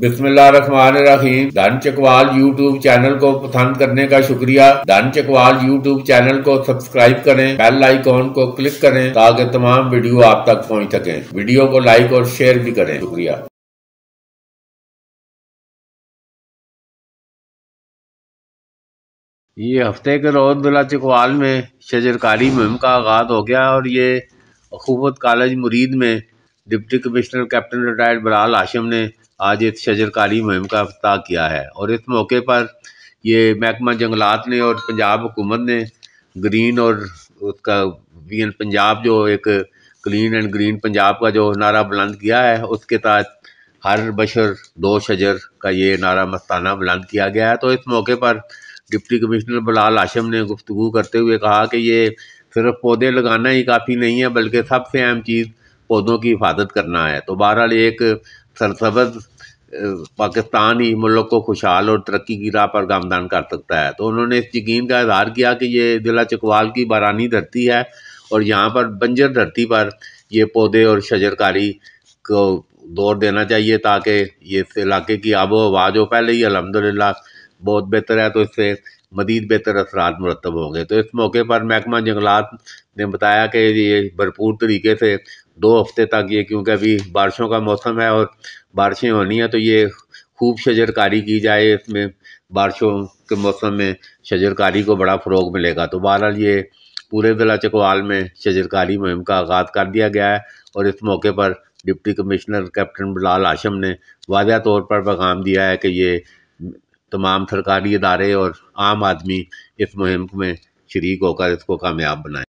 बिस्मिल्लाम धन Chakwal YouTube channel को पसंद करने का शुक्रिया धन चकवाल यूट्यूब चैनल को सब्सक्राइब करें बेल आइकॉन को क्लिक करें ताकि तमाम वीडियो आप तक पहुंच सकें वीडियो को लाइक और शेयर भी करें शुक्रिया ये हफ्ते के रोज बिला चकवाल में शजरकारी मुहिम का आगाज हो गया और ये अखूबत कॉलेज मुरीद में डिप्टी कमिश्नर कैप्टन रिटायर्ड बलाल हाशिम ने आज इस शजरकारी मुहिम का अफ्ताह किया है और इस मौके पर ये महकमा जंगलात ने और पंजाब हुकूमत ने ग्रीन और उसका वी पंजाब जो एक क्लीन एंड ग्रीन पंजाब का जो नारा बुलंद किया है उसके तहत हर बशर दो शजर का ये नारा मस्ताना बुलंद किया गया है तो इस मौके पर डिप्टी कमिश्नर बलाल आशम ने गुफ्तु करते हुए कहा कि ये सिर्फ पौधे लगाना ही काफ़ी नहीं है बल्कि सबसे अहम चीज़ पौधों की हिफाजत करना है तो बहरहाल एक सरसब्ज़ पाकिस्तान ही मुल्क को खुशहाल और तरक्की की राह पर गामदान कर सकता है तो उन्होंने इस यकीन का इजहार किया कि ये ज़िला चकवाल की बारानी धरती है और यहाँ पर बंजर धरती पर ये पौधे और शजरकारी को दौर देना चाहिए ताकि ये इस इलाके की आबो हवा जो पहले ही अलहमदिल्ला बहुत बेहतर है तो इससे मदीद बेहतर असरात मुरतब होंगे तो इस मौके पर महकमा जंगलात ने बताया कि ये भरपूर तरीके से दो हफ्ते तक ये क्योंकि अभी बारिशों का मौसम है और बारिशें होनी है तो ये खूब शजरकारी की जाए इसमें बारिशों के मौसम में शजरकारी को बड़ा फ़रोग मिलेगा तो बहरहाल ये पूरे ज़िला चकवाल में शजरकारी मुहिम का आगाज़ कर दिया गया है और इस मौके पर deputy commissioner captain Bilal Asham ने वाजा तौर पर पैगाम दिया है कि ये तमाम सरकारी इदारे और आम आदमी इस मुहिम में शरीक होकर इसको कामयाब बनाए